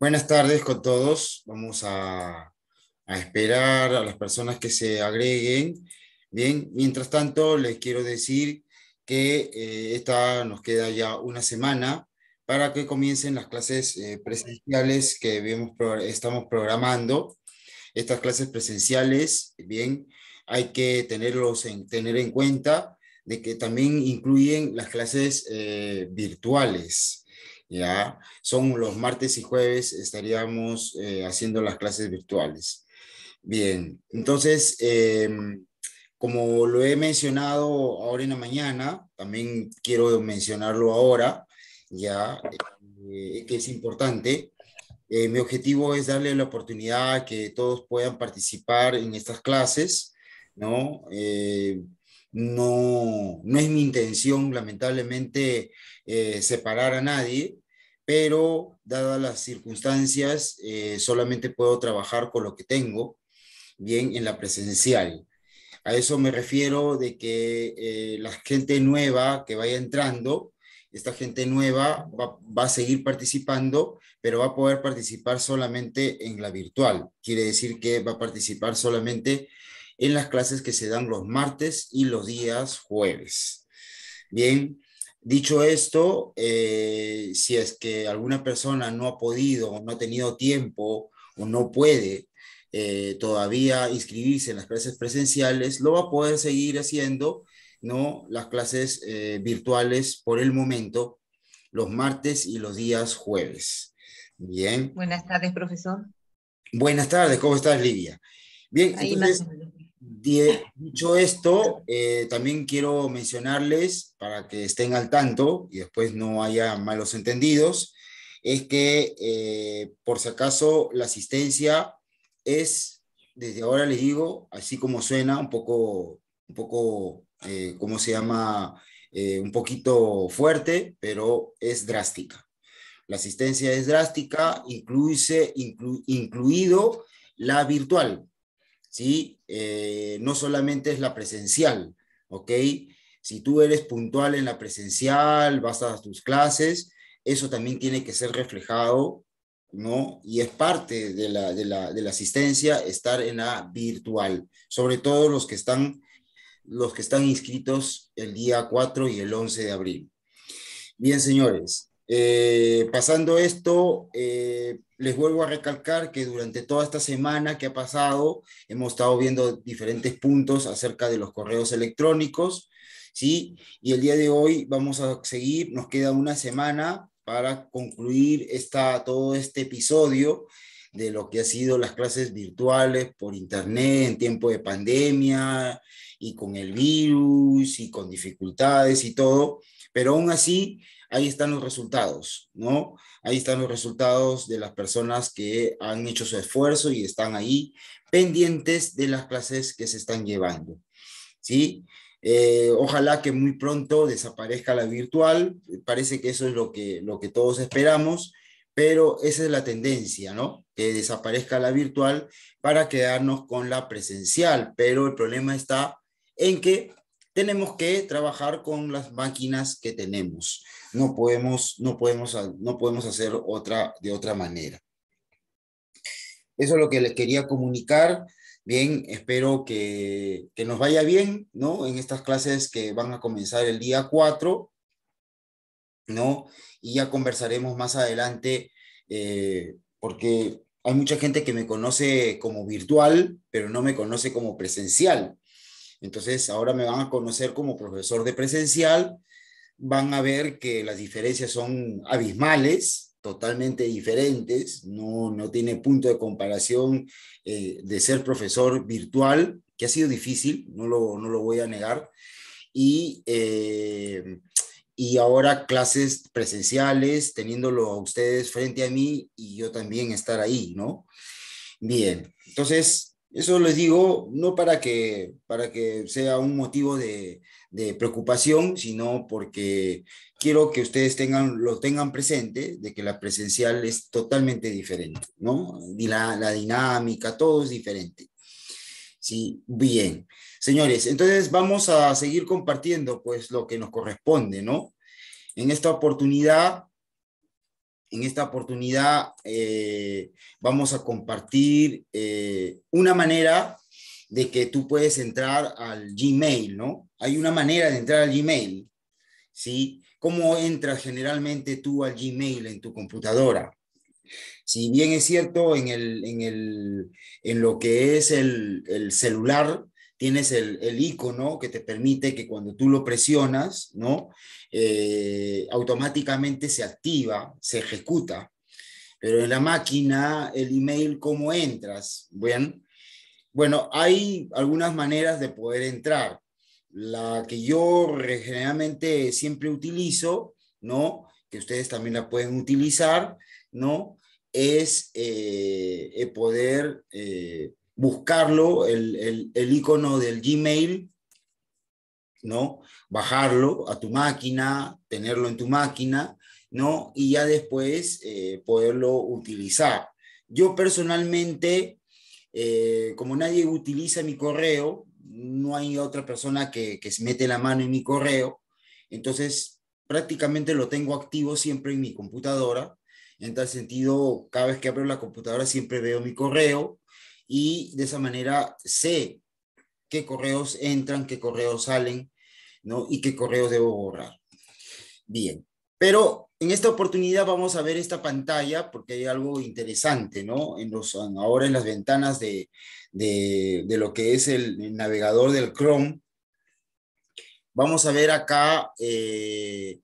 Buenas tardes con todos. Vamos a, esperar a las personas que se agreguen. Bien, mientras tanto, les quiero decir que eh, esta nos queda ya una semana para que comiencen las clases eh, presenciales que estamos programando. Estas clases presenciales, bien, hay que tenerlos en, tener en cuenta de que también incluyen las clases eh, virtuales. ¿ya? Son los martes y jueves estaríamos eh, haciendo las clases virtuales. Bien, entonces, em, como lo he mencionado ahora en la mañana, también quiero mencionarlo ahora, ya, eh, que es importante. Eh, mi objetivo es darle la oportunidad a que todos puedan participar en estas clases, ¿no? no, es mi intención, lamentablemente, separar a nadie, pero dadas las circunstancias, eh, solamente puedo trabajar con lo que tengo, bien, en la presencial. A eso me refiero de que eh, la gente nueva que vaya entrando, esta gente nueva va, a seguir participando, pero va a poder participar solamente en la virtual. Quiere decir que va a participar solamente en las clases que se dan los martes y los días jueves. Bien, Dicho esto, eh, si es que alguna persona no ha podido, o no ha tenido tiempo o no puede eh, todavía inscribirse en las clases presenciales, lo va a poder seguir haciendo, ¿no? Las clases eh, virtuales por el momento, los martes y los días jueves. Bien. Buenas tardes, profesor. Buenas tardes, ¿cómo estás, Lidia? Bien, Dicho esto, eh, también quiero mencionarles, para que estén al tanto y después no haya malos entendidos, es que eh, por si acaso la asistencia es, desde ahora les digo, así como suena, un poco, un poco eh, ¿cómo se llama? un poquito fuerte, pero es drástica. La asistencia es drástica, incluido la virtual, ¿sí? Eh, no solamente es la presencial, ¿ok? Si tú eres puntual en la presencial, vas a tus clases, eso también tiene que ser reflejado, ¿no? Y es parte de la, de la asistencia estar en la virtual, sobre todo los que están los que están inscritos el día 4 y el 11 de abril. Bien, señores, eh, pasando esto, eh, les vuelvo a recalcar que durante toda esta semana que ha pasado, hemos estado viendo diferentes puntos acerca de los correos electrónicos, ¿sí? Y el día de hoy vamos a seguir, nos queda una semana para concluir esta, todo este episodio de lo que ha sido las clases virtuales por internet en tiempo de pandemia y con el virus y con dificultades y todo, pero aún así ahí están los resultados, ¿no? Ahí están los resultados de las personas que han hecho su esfuerzo y están ahí pendientes de las clases que se están llevando, ¿sí? Eh, ojalá que muy pronto desaparezca la virtual, parece que eso es lo que, lo que todos esperamos, pero esa es la tendencia, ¿no? Que desaparezca la virtual para quedarnos con la presencial, pero el problema está en que tenemos que trabajar con las máquinas que tenemos. No podemos, no podemos, no podemos hacer otra, de otra manera. Eso es lo que les quería comunicar. Bien, espero que, nos vaya bien, En estas clases que van a comenzar el día 4, Y ya conversaremos más adelante, eh, porque hay mucha gente que me conoce como virtual, pero no me conoce como presencial. Entonces, ahora me van a conocer como profesor de presencial, van a ver que las diferencias son abismales, totalmente diferentes, no, no tiene punto de comparación eh, de ser profesor virtual, que ha sido difícil, no lo, no lo voy a negar, y, eh, y ahora clases presenciales, teniéndolo a ustedes frente a mí y yo también estar ahí, ¿no? Bien, entonces eso les digo no para que, para que sea un motivo de, preocupación, sino porque quiero que ustedes tengan, lo tengan presente, de que la presencial es totalmente diferente, ¿no? Y la, la dinámica, todo es diferente. Sí, bien. Señores, entonces vamos a seguir compartiendo pues lo que nos corresponde, ¿no? En esta oportunidad en esta oportunidad eh, vamos a compartir eh, una manera de que tú puedes entrar al Gmail, ¿no? Hay una manera de entrar al Gmail, ¿sí? ¿Cómo entras generalmente tú al Gmail en tu computadora? Si bien es cierto, en, lo que es el, celular, tienes el, el, icono que te permite que cuando tú lo presionas, ¿no? Eh, automáticamente se activa, se ejecuta. Pero en la máquina, el email, ¿cómo entras? Bueno, bueno hay algunas maneras de poder entrar. La que yo generalmente siempre utilizo, ¿no? Que ustedes también la pueden utilizar, ¿no? Es eh, poder eh, buscarlo, el, el, icono del Gmail, ¿no? Bajarlo a tu máquina, tenerlo en tu máquina, ¿no? Y ya después eh, poderlo utilizar. Yo personalmente, eh, como nadie utiliza mi correo, no hay otra persona que, que se mete la mano en mi correo, entonces prácticamente lo tengo activo siempre en mi computadora. En tal sentido, cada vez que abro la computadora siempre veo mi correo y de esa manera sé qué correos entran, qué correos salen, ¿no? Y qué correos debo borrar. Bien, pero en esta oportunidad vamos a ver esta pantalla porque hay algo interesante, ¿no? En los, ahora en las ventanas de, de, lo que es el, navegador del Chrome, vamos a ver acá eh,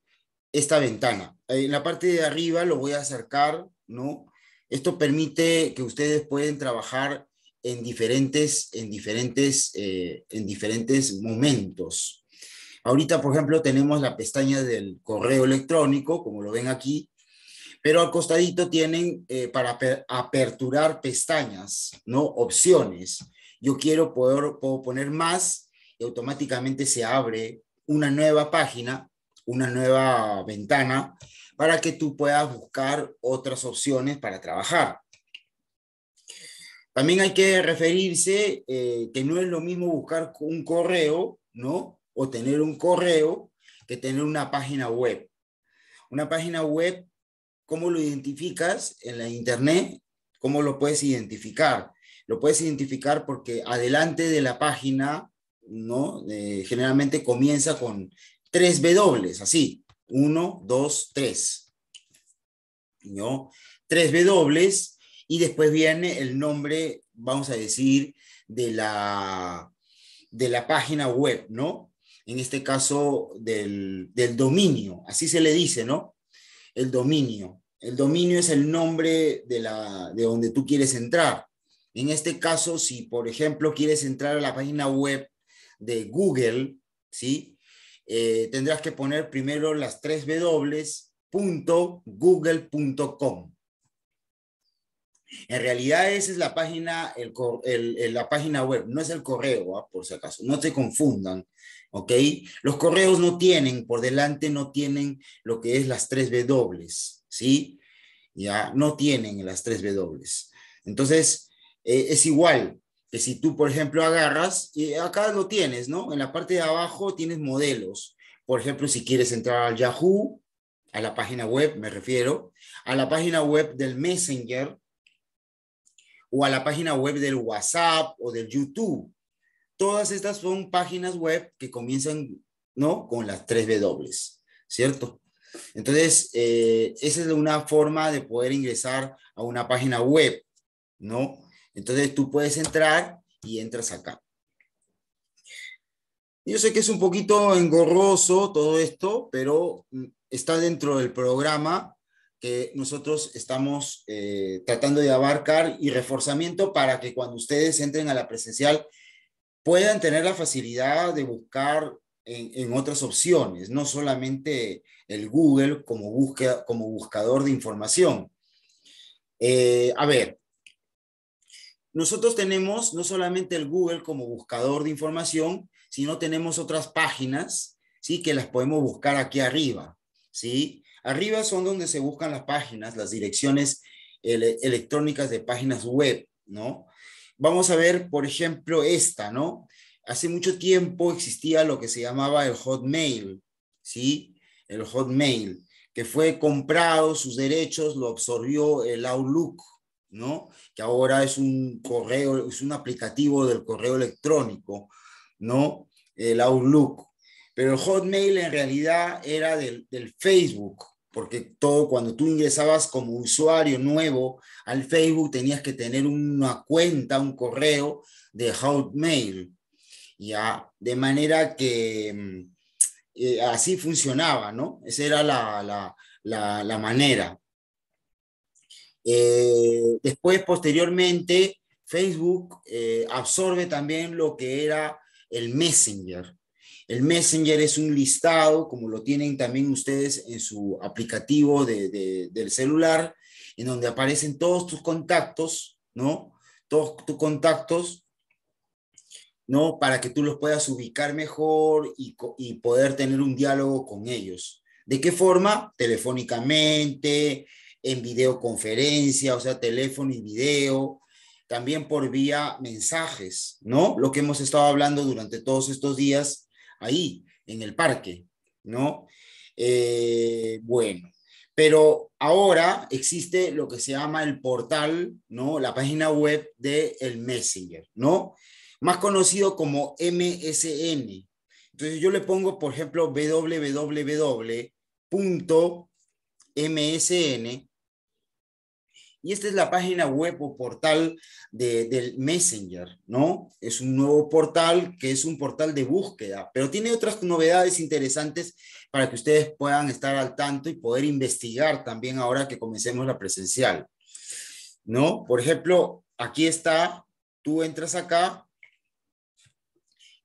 esta ventana. Eh, en la parte de arriba lo voy a acercar, ¿no? Esto permite que ustedes pueden trabajar en diferentes, en diferentes, eh, en diferentes momentos, Ahorita, por ejemplo, tenemos la pestaña del correo electrónico, como lo ven aquí, pero al costadito tienen eh, para aperturar pestañas, ¿no? Opciones. Yo quiero poder puedo poner más y automáticamente se abre una nueva página, una nueva ventana para que tú puedas buscar otras opciones para trabajar. También hay que referirse eh, que no es lo mismo buscar un correo, ¿no? o tener un correo que tener una página web. Una página web, ¿cómo lo identificas en la internet? ¿Cómo lo puedes identificar? Lo puedes identificar porque adelante de la página, ¿no? Eh, generalmente comienza con tres dobles, así. Uno, dos, tres. ¿No? Tres dobles y después viene el nombre, vamos a decir, de la, de la página web, ¿no? en este caso del, dominio, así se le dice, ¿no? El dominio. El dominio es el nombre de, la, de donde tú quieres entrar. En este caso, si por ejemplo quieres entrar a la página web de Google, ¿sí? Eh, tendrás que poner primero las tres W En realidad esa es la página, el, la página web, no es el correo, ¿ah? por si acaso, no te confundan. ¿ok? Los correos no tienen, por delante no tienen lo que es las tres dobles, ¿sí? Ya, no tienen las tres dobles. Entonces, eh, es igual que si tú, por ejemplo, agarras, y acá lo tienes, ¿no? En la parte de abajo tienes modelos. Por ejemplo, si quieres entrar al Yahoo, a la página web, me refiero, a la página web del Messenger o a la página web del WhatsApp o del YouTube todas estas son páginas web que comienzan, ¿no? Con las tres W, ¿cierto? Entonces, eh, esa es una forma de poder ingresar a una página web, ¿no? Entonces, tú puedes entrar y entras acá. Yo sé que es un poquito engorroso todo esto, pero mm, está dentro del programa que nosotros estamos eh, tratando de abarcar y reforzamiento para que cuando ustedes entren a la presencial puedan tener la facilidad de buscar en, otras opciones, no solamente el Google como, como buscador de información. Eh, a ver, nosotros tenemos no solamente el Google como buscador de información, sino tenemos otras páginas, ¿sí? Que las podemos buscar aquí arriba, ¿sí? Arriba son donde se buscan las páginas, las direcciones electrónicas de páginas web, ¿no? vamos a ver, por ejemplo, esta, ¿no? Hace mucho tiempo existía lo que se llamaba el Hotmail, ¿sí? El Hotmail, que fue comprado, sus derechos lo absorbió el Outlook, ¿no? Que ahora es un correo, es un aplicativo del correo electrónico, ¿no? El Outlook. Pero el Hotmail en realidad era del, del Facebook, porque todo cuando tú ingresabas como usuario nuevo al Facebook tenías que tener una cuenta, un correo de Hotmail, ya, ah, de manera que mm, eh, así funcionaba, ¿no? Esa era la, manera. Eh, después, posteriormente, Facebook eh, absorbe también lo que era el Messenger, el Messenger es un listado, como lo tienen también ustedes en su aplicativo del celular, en donde aparecen todos tus contactos, ¿no? Todos tus contactos, ¿no? Para que tú los puedas ubicar mejor y, y poder tener un diálogo con ellos. ¿De qué forma? Telefónicamente, en videoconferencia, o sea, teléfono y video, también por vía mensajes, ¿no? Lo que hemos estado hablando durante todos estos días ahí, en el parque, ¿no? Eh, bueno, pero ahora existe lo que se llama el portal, ¿no? La página web del el Messenger, ¿no? Más conocido como MSN. Entonces yo le pongo, por ejemplo, www.msn y esta es la página web o portal de, del Messenger, ¿no? Es un nuevo portal que es un portal de búsqueda, pero tiene otras novedades interesantes para que ustedes puedan estar al tanto y poder investigar también ahora que comencemos la presencial, ¿no? Por ejemplo, aquí está, tú entras acá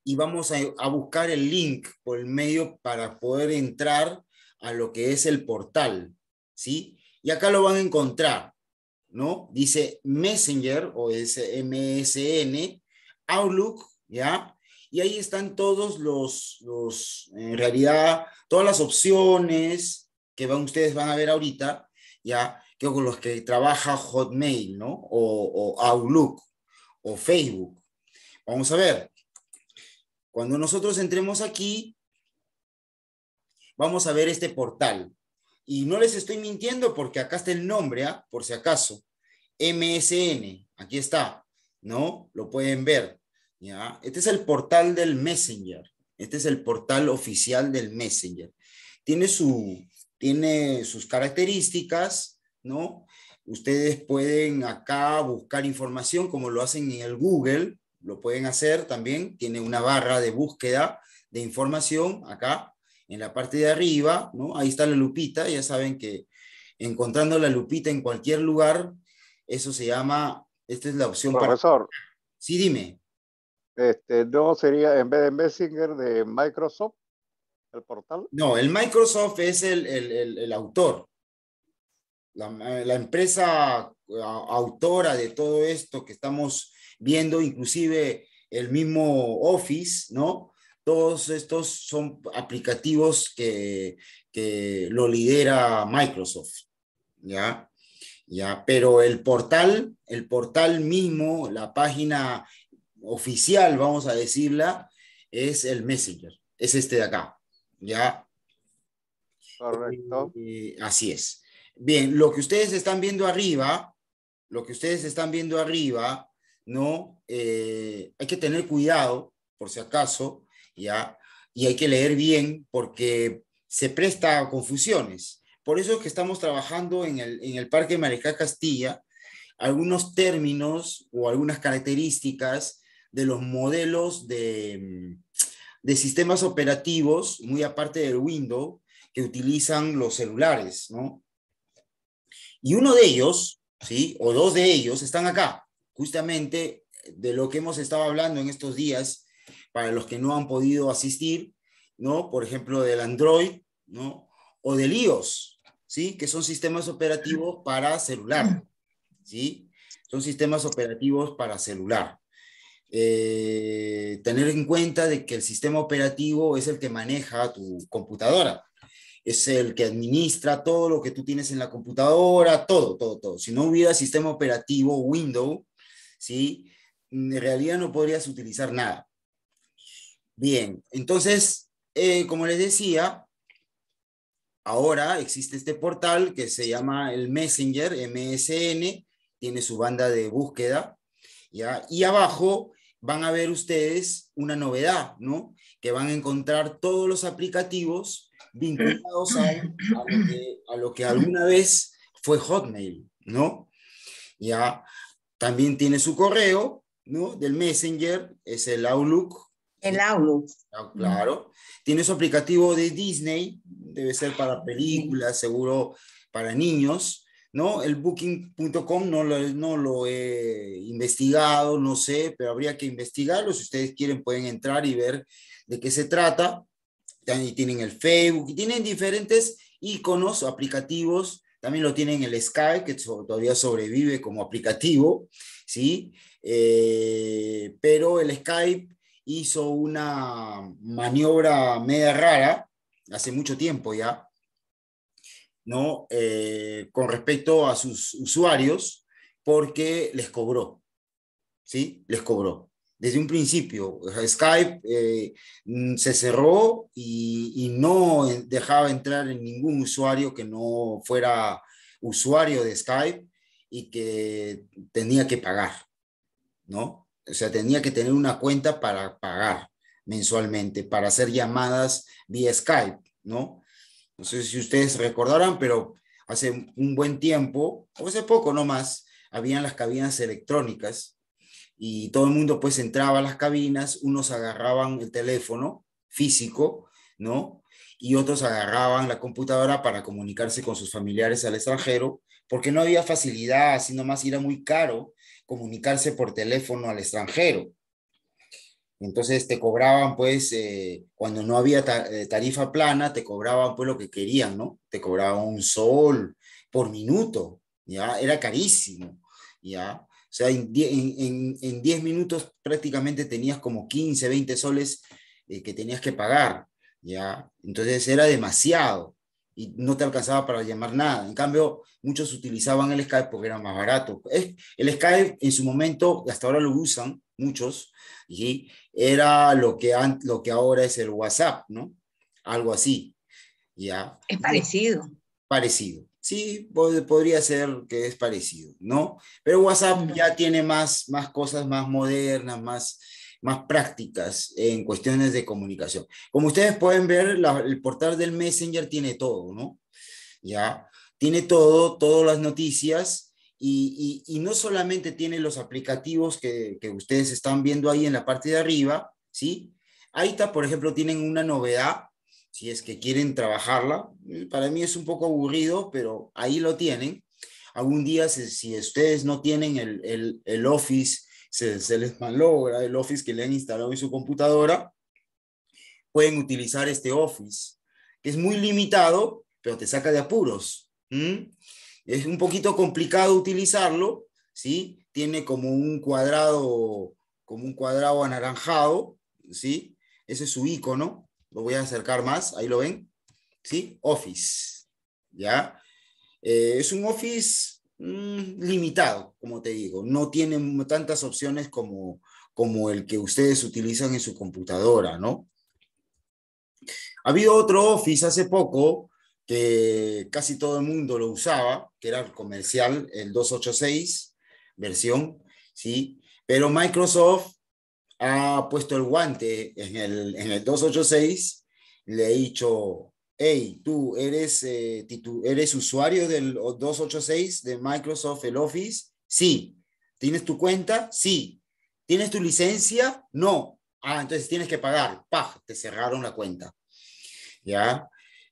y vamos a, a buscar el link por el medio para poder entrar a lo que es el portal, ¿sí? Y acá lo van a encontrar. ¿no? Dice Messenger o es eh, MSN, Outlook, ¿ya? Y ahí están todos los, los, en realidad, todas las opciones que van, ustedes van a ver ahorita, ¿ya? Que con los que trabaja Hotmail, ¿no? O, Outlook, o Facebook. Vamos a ver. Cuando nosotros entremos aquí, vamos a ver este portal. Y no les estoy mintiendo porque acá está el nombre, ¿ah? por si acaso. MSN. Aquí está, ¿no? Lo pueden ver. ¿ya? Este es el portal del Messenger. Este es el portal oficial del Messenger. Tiene, su, tiene sus características, ¿no? Ustedes pueden acá buscar información como lo hacen en el Google, lo pueden hacer también, tiene una barra de búsqueda de información acá en la parte de arriba, ¿no? Ahí está la lupita, ya saben que encontrando la lupita en cualquier lugar eso se llama, esta es la opción Profesor, Sí, dime. Este, no sería en vez de Messenger de Microsoft, el portal. No, el Microsoft es el, el, autor. La, empresa autora de todo esto que estamos viendo, inclusive el mismo Office, ¿no? Todos estos son aplicativos que, que lo lidera Microsoft, ¿ya? ¿ya? Pero el portal, el portal mismo, la página oficial, vamos a decirla, es el Messenger, es este de acá, ¿ya? Correcto. Eh, así es. Bien, lo que ustedes están viendo arriba, lo que ustedes están viendo arriba, ¿no? Eh, hay que tener cuidado, por si acaso, ¿ya? Y hay que leer bien porque se presta a confusiones. Por eso es que estamos trabajando en el, Parque Maricá Castilla algunos términos o algunas características de los modelos de, sistemas operativos, muy aparte del Windows, que utilizan los celulares, Y uno de ellos, ¿sí? O dos de ellos están acá, justamente de lo que hemos estado hablando en estos días, para los que no han podido asistir, ¿no? Por ejemplo, del Android, ¿no? O del iOS, ¿sí? Que son sistemas operativos para celular, ¿sí? Son sistemas operativos para celular. Eh, tener en cuenta de que el sistema operativo es el que maneja tu computadora, es el que administra todo lo que tú tienes en la computadora, todo, todo, todo. Si no hubiera sistema operativo Windows, ¿sí? En realidad no podrías utilizar nada. Bien, entonces, eh, como les decía, ahora existe este portal que se llama el Messenger, MSN, tiene su banda de búsqueda, Y abajo van a ver ustedes una novedad, ¿no? Que van a encontrar todos los aplicativos vinculados a, lo, que, a lo, que, alguna vez fue Hotmail, ¿no? Ya también tiene su correo, ¿no? Del Messenger, es el Outlook, el audio ah, claro. Tiene su aplicativo de Disney, debe ser para películas, seguro para niños, ¿no? El booking.com no lo, no lo he investigado, no sé, pero habría que investigarlo. Si ustedes quieren, pueden entrar y ver de qué se trata. También tienen el Facebook, tienen diferentes iconos aplicativos. También lo tienen el Skype, que todavía sobrevive como aplicativo, ¿sí? Eh, pero el Skype hizo una maniobra media rara hace mucho tiempo ya, ¿no? Eh, con respecto a sus usuarios, porque les cobró, ¿sí? Les cobró. Desde un principio, Skype eh, mm, se cerró y, y, no dejaba entrar en ningún usuario que no fuera usuario de Skype y que tenía que pagar, ¿no? o sea, tenía que tener una cuenta para pagar mensualmente, para hacer llamadas vía Skype, ¿no? No sé si ustedes recordarán, pero hace un buen tiempo, o hace poco nomás, habían las cabinas electrónicas y todo el mundo pues entraba a las cabinas, unos agarraban el teléfono físico, ¿no? Y otros agarraban la computadora para comunicarse con sus familiares al extranjero, porque no había facilidad, sino más era muy caro comunicarse por teléfono al extranjero. Entonces te cobraban, pues, eh, cuando no había eh, tarifa plana, te cobraban, pues, lo que querían, ¿no? Te cobraban un sol por minuto, ¿ya? Era carísimo, ¿ya? O sea, en 10 minutos prácticamente tenías como 15, 20 soles eh, que tenías que pagar, ¿ya? Entonces era demasiado y no te alcanzaba para llamar nada. En cambio, muchos utilizaban el Skype porque era más barato. El Skype en su momento, hasta ahora lo usan muchos, y era lo que, lo que ahora es el WhatsApp, ¿no? Algo así. ¿ya? Es parecido. Parecido. Sí, podría ser que es parecido, ¿no? Pero WhatsApp ya tiene más, más cosas más modernas, más, más prácticas en cuestiones de comunicación. Como ustedes pueden ver, el portal del Messenger tiene todo, ¿no? Ya, tiene todo, todas las noticias y, no solamente tiene los aplicativos que, ustedes están viendo ahí en la parte de arriba, ¿sí? Ahí está, por ejemplo, tienen una novedad, si es que quieren trabajarla. Para mí es un poco aburrido, pero ahí lo tienen. Algún día, si, ustedes no tienen el, el, el Office se, les malogra el Office que le han instalado en su computadora, pueden utilizar este Office, que es muy limitado, pero te saca de apuros. Es un poquito complicado utilizarlo, ¿sí? Tiene como un cuadrado, como un cuadrado anaranjado, ¿sí? Ese es su icono. Lo voy a acercar más, ahí lo ven, ¿sí? Office, ¿ya? Eh, es un Office Mm, limitado, como te digo. No tienen tantas opciones como, como el que ustedes utilizan en su computadora, ¿no? Ha habido otro Office hace poco que casi todo el mundo lo usaba, que era el comercial, el 286 versión, ¿sí? Pero Microsoft ha puesto el guante en el, en el 286, le ha dicho, hey, tú eres, eh, eres usuario del 286 de Microsoft el Office, sí. ¿Tienes tu cuenta? Sí. ¿Tienes tu licencia? No. Ah, entonces tienes que pagar. ¡Pah! Te cerraron la cuenta. ¿Ya?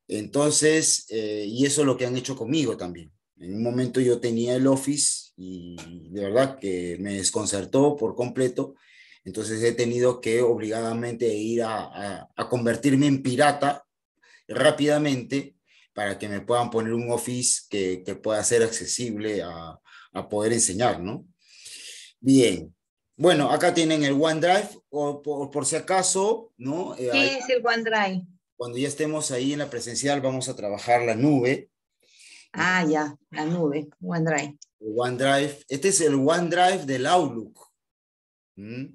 Entonces, eh, y eso es lo que han hecho conmigo también. En un momento yo tenía el Office y de verdad que me desconcertó por completo. Entonces he tenido que obligadamente ir a convertirme en pirata rápidamente para que me puedan poner un office que, pueda ser accesible a, poder enseñar, ¿no? Bien. Bueno, acá tienen el OneDrive, o por, si acaso, ¿no? Eh, ¿Qué es el OneDrive? Cuando ya estemos ahí en la presencial, vamos a trabajar la nube. Ah, ya, la nube, OneDrive. OneDrive. Este es el OneDrive del Outlook. ¿Mm?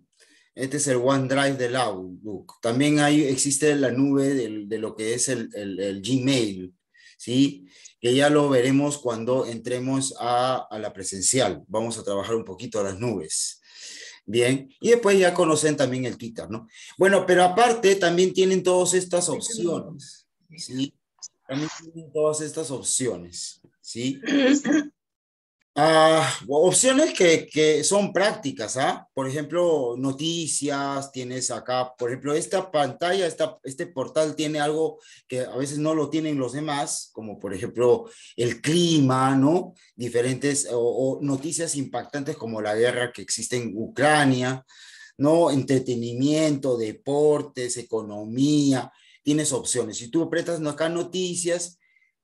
Este es el OneDrive del Outlook. También hay, existe la nube de, de lo que es el, el, Gmail, ¿sí? Que ya lo veremos cuando entremos a, a, la presencial. Vamos a trabajar un poquito las nubes. Bien, y después ya conocen también el Twitter, ¿no? Bueno, pero aparte también tienen todas estas opciones, ¿sí? También tienen todas estas opciones, ¿sí? Ah, opciones que, que, son prácticas, ¿ah? Por ejemplo, noticias, tienes acá, por ejemplo, esta pantalla, esta, este portal tiene algo que a veces no lo tienen los demás, como por ejemplo el clima, ¿no? Diferentes o, o noticias impactantes como la guerra que existe en Ucrania, ¿no? Entretenimiento, deportes, economía, tienes opciones. Si tú apretas acá noticias,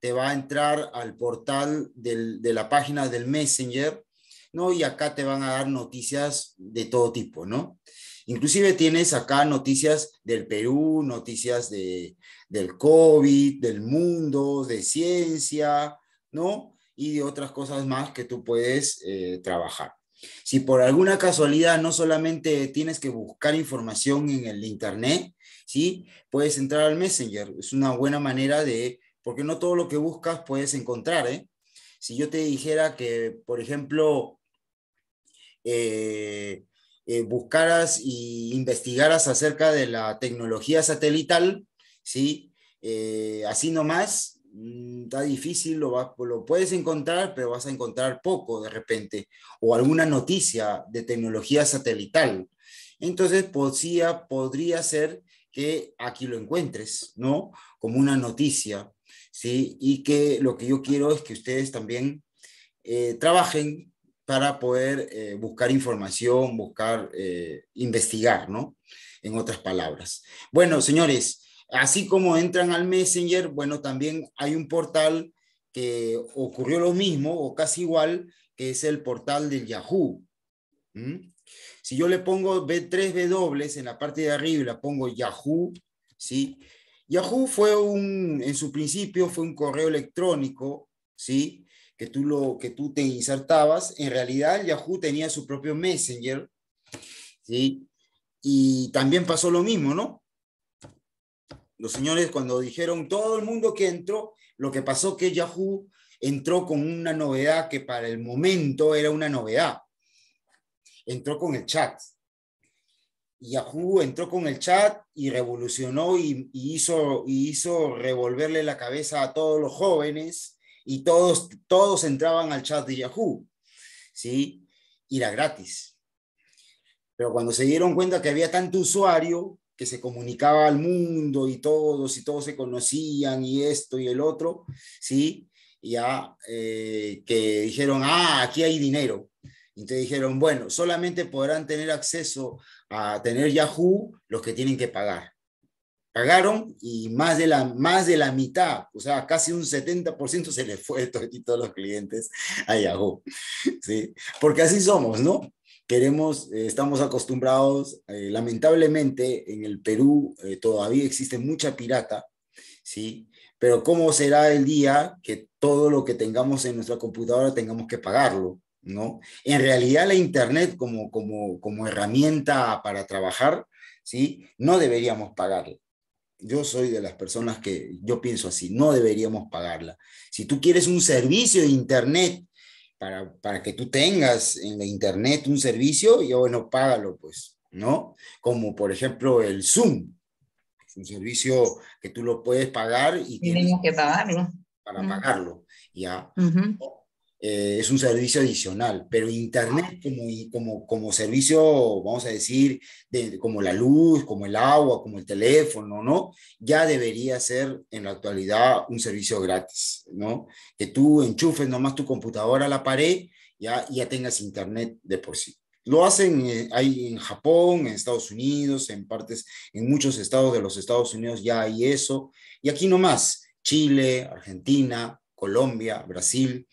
te va a entrar al portal de la página del Messenger, ¿no? Y acá te van a dar noticias de todo tipo, ¿no? Inclusive tienes acá noticias del Perú, noticias de, del COVID, del mundo, de ciencia, ¿no? Y de otras cosas más que tú puedes eh, trabajar. Si por alguna casualidad no solamente tienes que buscar información en el Internet, ¿sí? Puedes entrar al Messenger. Es una buena manera de porque no todo lo que buscas puedes encontrar. ¿eh? Si yo te dijera que, por ejemplo, eh, eh, buscaras e investigaras acerca de la tecnología satelital, ¿sí? así nomás, mm, está difícil, lo, lo puedes encontrar, pero vas a encontrar poco de repente, o alguna noticia de tecnología satelital. Entonces, podría, podría ser que aquí lo encuentres, ¿no? Como una noticia. ¿sí? Y que lo que yo quiero es que ustedes también eh, trabajen para poder eh, buscar información, buscar, eh, investigar, ¿no? En otras palabras. Bueno, señores, así como entran al Messenger, bueno, también hay un portal que ocurrió lo mismo o casi igual, que es el portal del Yahoo. Si yo le pongo B3W en la parte de arriba y la pongo Yahoo, ¿sí? Yahoo fue un, en su principio fue un correo electrónico, ¿sí? Que tú, lo, que tú te insertabas. En realidad Yahoo tenía su propio Messenger, ¿sí? Y también pasó lo mismo, ¿no? Los señores cuando dijeron todo el mundo que entró, lo que pasó que Yahoo entró con una novedad que para el momento era una novedad. Entró con el chat. Yahoo entró con el chat y revolucionó y, hizo, y hizo revolverle la cabeza a todos los jóvenes y todos, todos entraban al chat de Yahoo, ¿sí? Y era gratis. Pero cuando se dieron cuenta que había tanto usuario que se comunicaba al mundo y todos y todos se conocían y esto y el otro, ¿sí? Ya eh, que dijeron, ah, aquí hay dinero, y te dijeron, bueno, solamente podrán tener acceso a tener Yahoo los que tienen que pagar. Pagaron y más de la, más de la mitad, o sea, casi un 70% se les fue de todos los clientes a Yahoo. ¿Sí? Porque así somos, ¿no? Queremos, eh, estamos acostumbrados, eh, lamentablemente en el Perú eh, todavía existe mucha pirata, ¿sí? Pero ¿cómo será el día que todo lo que tengamos en nuestra computadora tengamos que pagarlo? ¿no? En realidad la Internet como, como, como herramienta para trabajar, ¿sí? No deberíamos pagarla. Yo soy de las personas que yo pienso así, no deberíamos pagarla. Si tú quieres un servicio de Internet para, que tú tengas en la Internet un servicio, yo bueno, págalo pues, ¿no? Como por ejemplo el Zoom, un servicio que tú lo puedes pagar y... Tienes que pagarlo. Para pagarlo, ¿ya? Eh, es un servicio adicional, pero Internet ah. como, servicio, vamos a decir, como la luz, como el agua, como el teléfono, ¿no? Ya debería ser en la actualidad un servicio gratis, ¿no? Que tú enchufes nomás tu computadora a la pared ya, ya tengas Internet de por sí. Lo hacen eh, en Japón, en Estados Unidos, en partes, en muchos estados de los Estados Unidos ya hay eso. Y aquí nomás, Chile, Argentina, Colombia, Brasil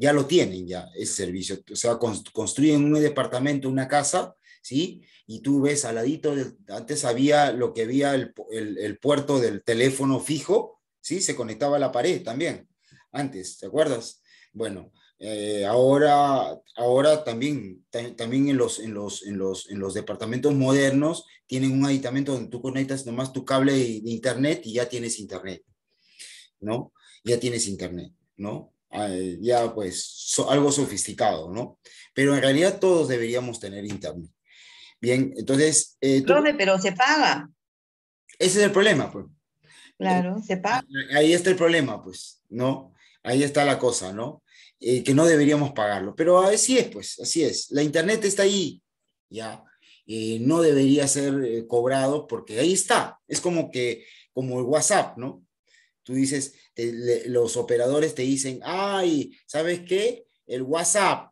ya lo tienen ya ese servicio. O sea, construyen un departamento, una casa, ¿sí? Y tú ves al ladito, antes había lo que había el, puerto del teléfono fijo, ¿sí? Se conectaba a la pared también, antes, ¿te acuerdas? Bueno, eh, ahora, ahora también, también en, los, en, los, en, los, en los departamentos modernos tienen un aditamento donde tú conectas nomás tu cable de internet y ya tienes internet, ¿no? Ya tienes internet, ¿no? Eh, ya pues algo sofisticado, ¿no? Pero en realidad todos deberíamos tener internet. Bien, entonces... Eh, pero se paga. Ese es el problema, pues. Claro, se paga. Eh, ahí está el problema, pues, ¿no? Ahí está la cosa, ¿no? Eh, que no deberíamos pagarlo, pero así es, pues, así es. La internet está ahí, ya. no debería ser cobrado porque ahí está. Es como que, como el WhatsApp, ¿no? Tú dices, los operadores te dicen, ay, ¿sabes qué? El WhatsApp,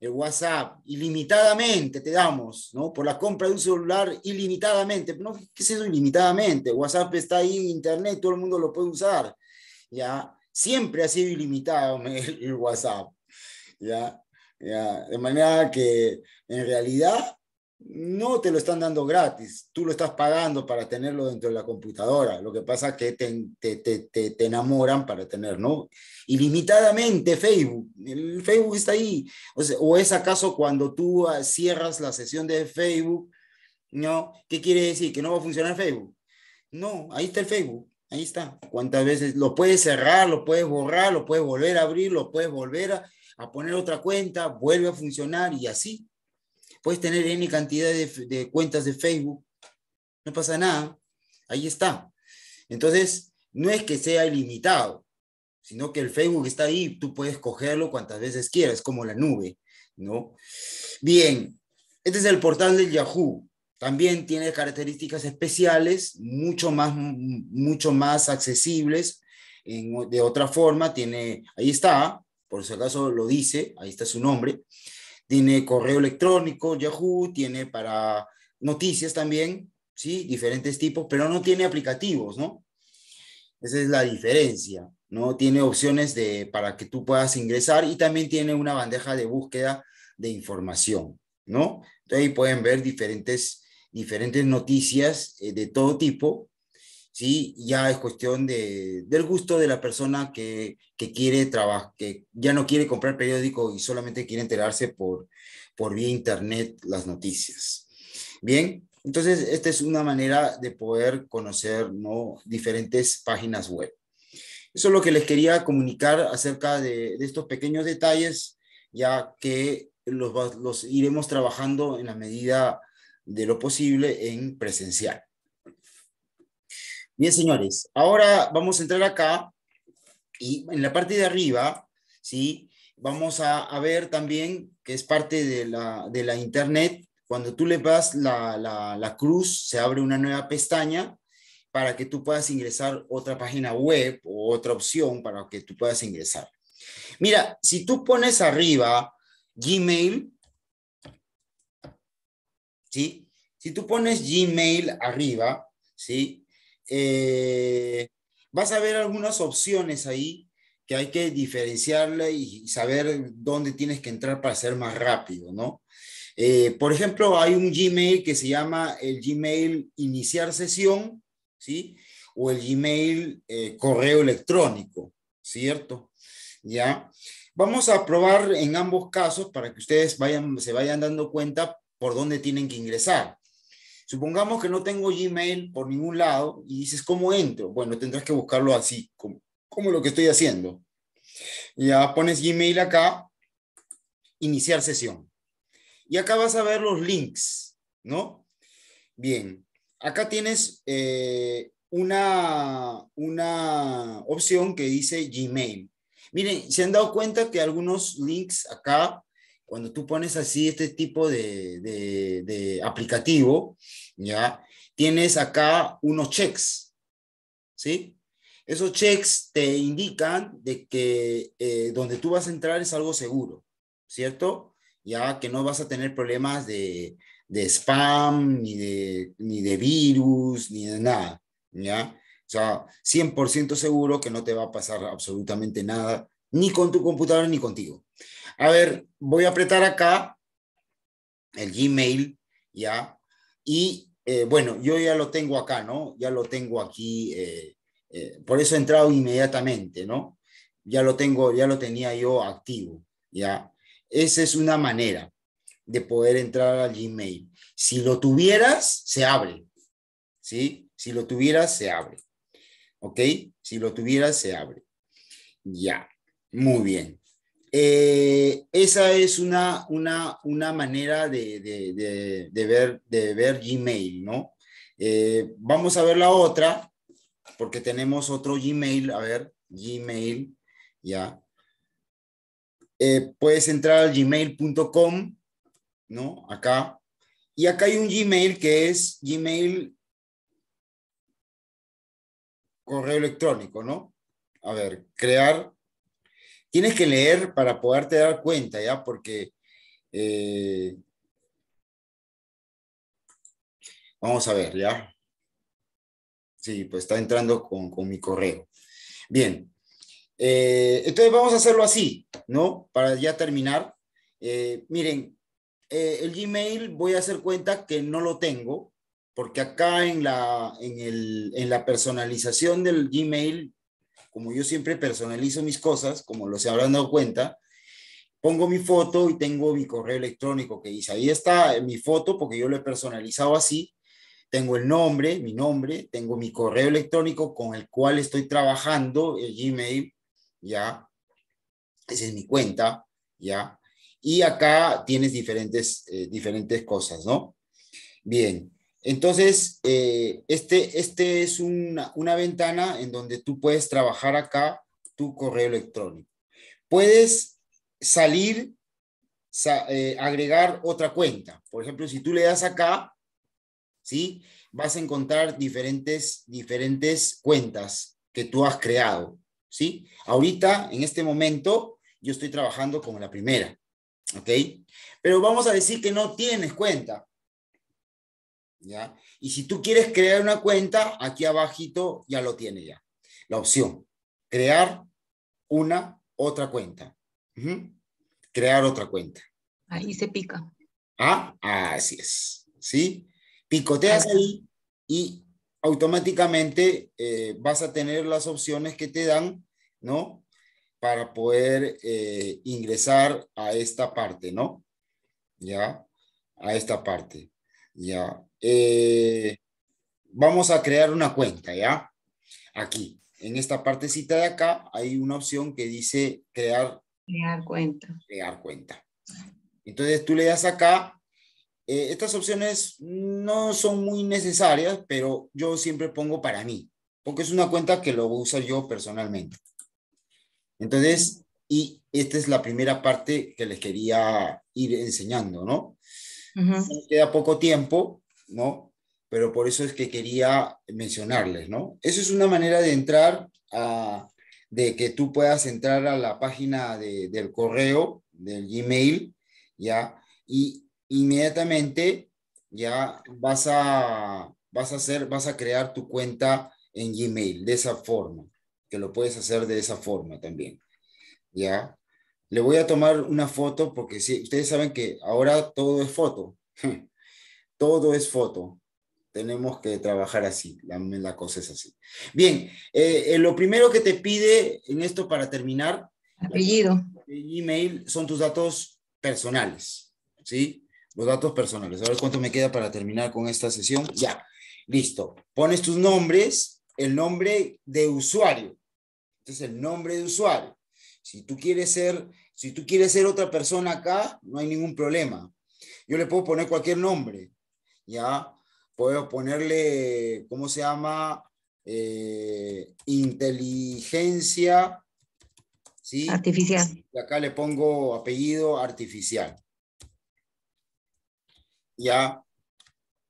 el WhatsApp, ilimitadamente te damos, ¿no? Por la compra de un celular, ilimitadamente. No, ¿Qué es eso ilimitadamente? WhatsApp está ahí en Internet, todo el mundo lo puede usar. ¿Ya? Siempre ha sido ilimitado el, el WhatsApp. ¿Ya? ¿Ya? De manera que en realidad no te lo están dando gratis, tú lo estás pagando para tenerlo dentro de la computadora. Lo que pasa es que te, te, te, te, enamoran para tener, ¿no? Ilimitadamente Facebook, el Facebook está ahí. O, es acaso cuando tú ah, cierras la sesión de Facebook, ¿no? ¿Qué quiere decir? ¿Que no va a funcionar Facebook? No, ahí está el Facebook. Ahí está. ¿Cuántas veces lo puedes cerrar, lo puedes borrar, lo puedes volver a abrir, lo puedes volver a poner otra cuenta, vuelve a funcionar y así Puedes tener N cantidad de, cuentas de Facebook, no pasa nada, ahí está. Entonces, no es que sea ilimitado, sino que el Facebook está ahí, tú puedes cogerlo cuantas veces quieras, como la nube, ¿no? Bien, este es el portal del Yahoo. También tiene características especiales, mucho más, mucho más accesibles. de otra forma, tiene, ahí está, por si acaso lo dice, ahí está su nombre. Tiene correo electrónico, Yahoo, tiene para noticias también, ¿sí? Diferentes tipos, pero no tiene aplicativos, ¿no? Esa es la diferencia, ¿no? Tiene opciones de, para que tú puedas ingresar y también tiene una bandeja de búsqueda de información, ¿no? Entonces ahí pueden ver diferentes, diferentes noticias eh, de todo tipo ¿sí? Ya es cuestión del gusto de la persona que, quiere trabajar, que ya no quiere comprar periódico y solamente quiere enterarse por, por vía internet las noticias. Bien, entonces esta es una manera de poder conocer ¿no? diferentes páginas web. Eso es lo que les quería comunicar acerca de, estos pequeños detalles, ya que los, los iremos trabajando en la medida de lo posible en presencial. Bien, señores, ahora vamos a entrar acá y en la parte de arriba, ¿sí? Vamos a, ver también que es parte de la, internet. Cuando tú le das la, la cruz, se abre una nueva pestaña para que tú puedas ingresar otra página web o otra opción para que tú puedas ingresar. Mira, si tú pones arriba Gmail, ¿sí? Si tú pones Gmail arriba, ¿sí? Eh, vas a ver algunas opciones ahí que hay que diferenciarla y saber dónde tienes que entrar para ser más rápido, ¿no? Eh, por ejemplo, hay un Gmail que se llama el Gmail iniciar sesión, ¿sí? O el Gmail eh, correo electrónico, ¿cierto? ¿Ya? Vamos a probar en ambos casos para que ustedes vayan, se vayan dando cuenta por dónde tienen que ingresar. Supongamos que no tengo Gmail por ningún lado y dices, ¿cómo entro? Bueno, tendrás que buscarlo así, como, lo que estoy haciendo. Ya pones Gmail acá, iniciar sesión. Y acá vas a ver los links, ¿no? Bien, acá tienes eh, una, una opción que dice Gmail. Miren, se han dado cuenta que algunos links acá cuando tú pones así este tipo de, aplicativo, ¿ya? Tienes acá unos checks, ¿sí? Esos checks te indican de que eh, donde tú vas a entrar es algo seguro, ¿cierto? Ya que no vas a tener problemas de, spam, ni de, ni de virus, ni de nada, ¿ya? O sea, 100% seguro que no te va a pasar absolutamente nada, ni con tu computadora ni contigo. A ver, voy a apretar acá el Gmail, ¿ya? Y eh, bueno, yo ya lo tengo acá, ¿no? Ya lo tengo aquí, eh, eh, por eso he entrado inmediatamente, ¿no? Ya lo tengo, ya lo tenía yo activo, ¿ya? Esa es una manera de poder entrar al Gmail. Si lo tuvieras, se abre, ¿sí? Si lo tuvieras, se abre, ¿ok? Si lo tuvieras, se abre. Ya, muy bien. Eh, esa es una, una, una manera de, de, de, ver, de ver Gmail, ¿no? Eh, vamos a ver la otra, porque tenemos otro Gmail, a ver, Gmail, ya. Eh, puedes entrar al gmail.com, ¿no? Acá. Y acá hay un Gmail que es Gmail correo electrónico, ¿no? A ver, crear tienes que leer para poderte dar cuenta, ¿ya? Porque... Eh, vamos a ver, ¿ya? Sí, pues está entrando con, mi correo. Bien, eh, entonces vamos a hacerlo así, ¿no? Para ya terminar. Eh, miren, el Gmail voy a hacer cuenta que no lo tengo, porque acá en la, en, en la personalización del Gmail como yo siempre personalizo mis cosas, como lo se habrán dado cuenta, pongo mi foto y tengo mi correo electrónico que dice, ahí está mi foto porque yo lo he personalizado así, tengo el nombre, mi nombre, tengo mi correo electrónico con el cual estoy trabajando, el Gmail, ya, esa es mi cuenta, ya, y acá tienes diferentes, eh, diferentes cosas, ¿no? Bien, entonces, eh, este, este, es una, ventana en donde tú puedes trabajar acá tu correo electrónico. Puedes salir, eh, agregar otra cuenta. Por ejemplo, si tú le das acá, ¿sí? Vas a encontrar diferentes, diferentes cuentas que tú has creado, ¿sí? Ahorita, en este momento, yo estoy trabajando con la primera, okay Pero vamos a decir que no tienes cuenta. Y si tú quieres crear una cuenta, aquí abajito ya lo tiene ya, la opción, crear una otra cuenta. Crear otra cuenta. Ahí se pica. Ah, así es, ¿sí? Picoteas ahí y automáticamente eh, vas a tener las opciones que te dan, ¿no? Para poder eh, ingresar a esta parte, ¿no? Ya, a esta parte, ya. Eh, vamos a crear una cuenta, ¿ya? Aquí, en esta partecita de acá, hay una opción que dice crear. Crear cuenta. Crear cuenta. Entonces tú le das acá. Eh, estas opciones no son muy necesarias, pero yo siempre pongo para mí, porque es una cuenta que lo uso yo personalmente. Entonces, y esta es la primera parte que les quería ir enseñando, ¿no? Queda poco tiempo, ¿no? Pero por eso es que quería mencionarles, ¿no? Eso es una manera de entrar a, de que tú puedas entrar a la página de, del correo, del Gmail, ¿ya? Y inmediatamente ya vas a, vas a hacer, vas a crear tu cuenta en Gmail de esa forma, que lo puedes hacer de esa forma también, ¿ya? Le voy a tomar una foto porque si ustedes saben que ahora todo es foto. todo es foto. Tenemos que trabajar así, la, cosa es así. Bien, eh, eh, lo primero que te pide en esto para terminar, apellido. email, son tus datos personales, ¿sí? Los datos personales. A ver cuánto me queda para terminar con esta sesión. Ya, listo. Pones tus nombres, el nombre de usuario. Entonces este el nombre de usuario. Si tú quieres ser, si tú quieres ser otra persona acá, no hay ningún problema. Yo le puedo poner cualquier nombre. ¿ya? Puedo ponerle, ¿cómo se llama? Eh, inteligencia, ¿sí? Artificial. Y acá le pongo apellido artificial. Ya,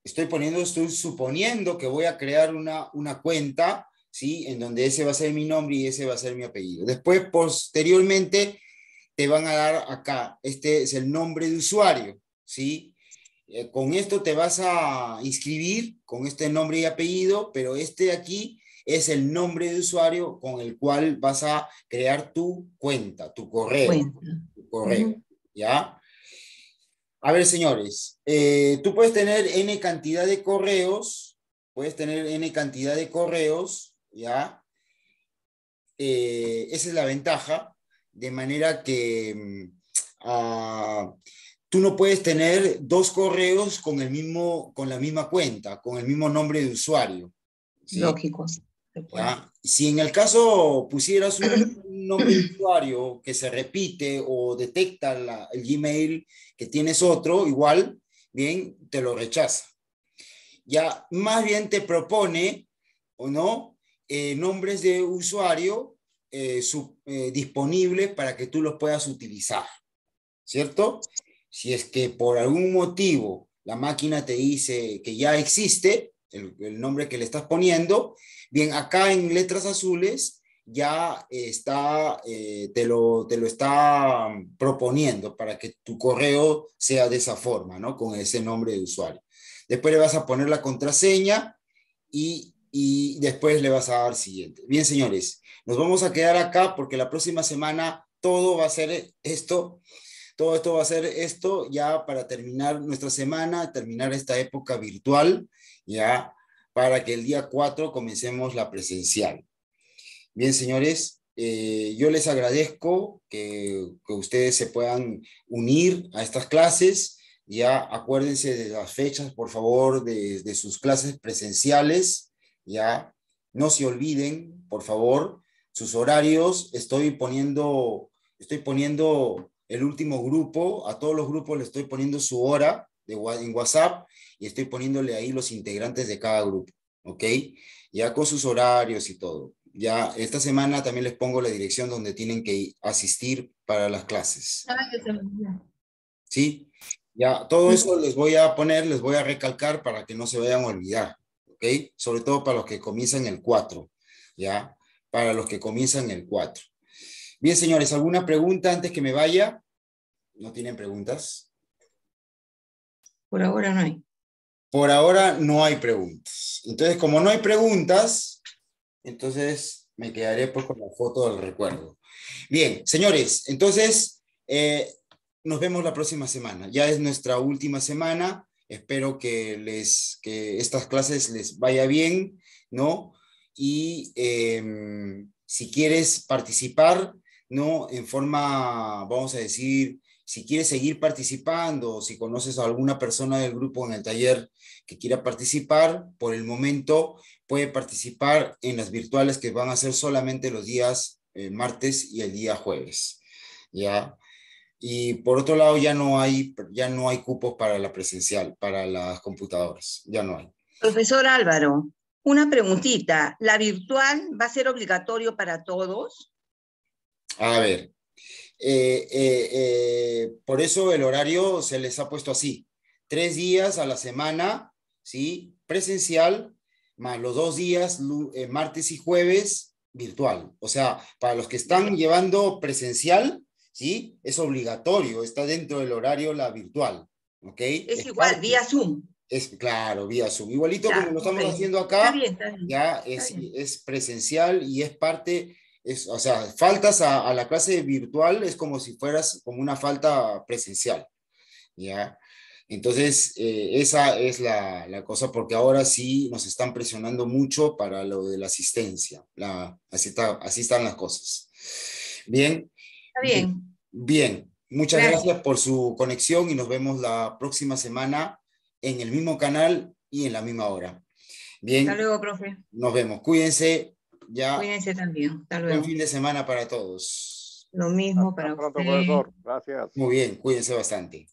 estoy poniendo, estoy suponiendo que voy a crear una, una cuenta, ¿sí? En donde ese va a ser mi nombre y ese va a ser mi apellido. Después, posteriormente, te van a dar acá, este es el nombre de usuario, ¿sí? Eh, con esto te vas a inscribir con este nombre y apellido, pero este de aquí es el nombre de usuario con el cual vas a crear tu cuenta, tu correo. correo, ¿ya? A ver, señores, eh, tú puedes tener N cantidad de correos, puedes tener N cantidad de correos, ¿ya? Eh, esa es la ventaja, de manera que mm, ah, tú no puedes tener dos correos con, el mismo, con la misma cuenta, con el mismo nombre de usuario. Lógico. Si en el caso pusieras un, nombre de usuario que se repite o detecta el Gmail que tienes otro, igual, bien, te lo rechaza. Ya, más bien te propone, ¿o no? Eh, nombres de usuario eh, eh, disponibles para que tú los puedas utilizar, ¿cierto? si es que por algún motivo la máquina te dice que ya existe el, nombre que le estás poniendo, bien, acá en letras azules ya está, eh, te, lo, te está mm, proponiendo para que tu correo sea de esa forma, ¿no? Con ese nombre de usuario. Después le vas a poner la contraseña y, y después le vas a dar siguiente. Bien, señores, nos vamos a quedar acá porque la próxima semana todo va a ser esto todo esto va a ser esto ya para terminar nuestra semana, terminar esta época virtual, ya para que el día 4 comencemos la presencial. Bien, señores, eh, yo les agradezco que, que, ustedes se puedan unir a estas clases. Ya acuérdense de las fechas, por favor, de, de sus clases presenciales. Ya no se olviden, por favor, sus horarios. Estoy poniendo, estoy poniendo el último grupo, a todos los grupos le estoy poniendo su hora de, en WhatsApp y estoy poniéndole ahí los integrantes de cada grupo, ¿ok? Ya con sus horarios y todo. Ya esta semana también les pongo la dirección donde tienen que asistir para las clases. Ah, sí, ya todo eso les voy a poner, les voy a recalcar para que no se vayan a olvidar, ¿ok? Sobre todo para los que comienzan el 4, ¿ya? Para los que comienzan el 4. Bien, señores, ¿alguna pregunta antes que me vaya? ¿No tienen preguntas? Por ahora no hay. Por ahora no hay preguntas. Entonces, como no hay preguntas, entonces me quedaré pues con la foto del recuerdo. Bien, señores, entonces eh, nos vemos la próxima semana. Ya es nuestra última semana. Espero que, les, estas clases les vaya bien, ¿no? Y em, si quieres participar, ¿no? En forma, vamos a decir, si quieres seguir participando, si conoces a alguna persona del grupo en el taller que quiera participar, por el momento puede participar en las virtuales que van a ser solamente los días eh, martes y el día jueves. ¿ya? Y por otro lado, ya no, hay, ya no hay cupos para la presencial, para las computadoras, ya no hay. Profesor Álvaro, una preguntita. ¿La virtual va a ser obligatorio para todos? A ver, eh, eh, eh, por eso el horario se les ha puesto así, tres días a la semana, ¿sí? Presencial, más los dos días, martes y jueves, virtual. O sea, para los que están llevando presencial, ¿sí? Es obligatorio, está dentro del horario la virtual, ¿ok? Es, igual, vía Zoom. Es claro, vía Zoom. Igualito como lo estamos haciendo acá, ya es, es presencial y es parte o sea, faltas a, la clase virtual es como si fueras como una falta presencial, ¿ya? Entonces, eh, esa es la, cosa, porque ahora sí nos están presionando mucho para lo de la asistencia. La, así, están las cosas. Bien. Está bien. Bien. Muchas gracias. gracias por su conexión y nos vemos la próxima semana en el mismo canal y en la misma hora. Bien. Hasta luego, profe. Nos vemos. Cuídense. Ya Cuídense también. Hasta luego. Un fin de semana para todos. Lo mismo para pronto, profesor. Gracias. Muy bien, cuídense bastante.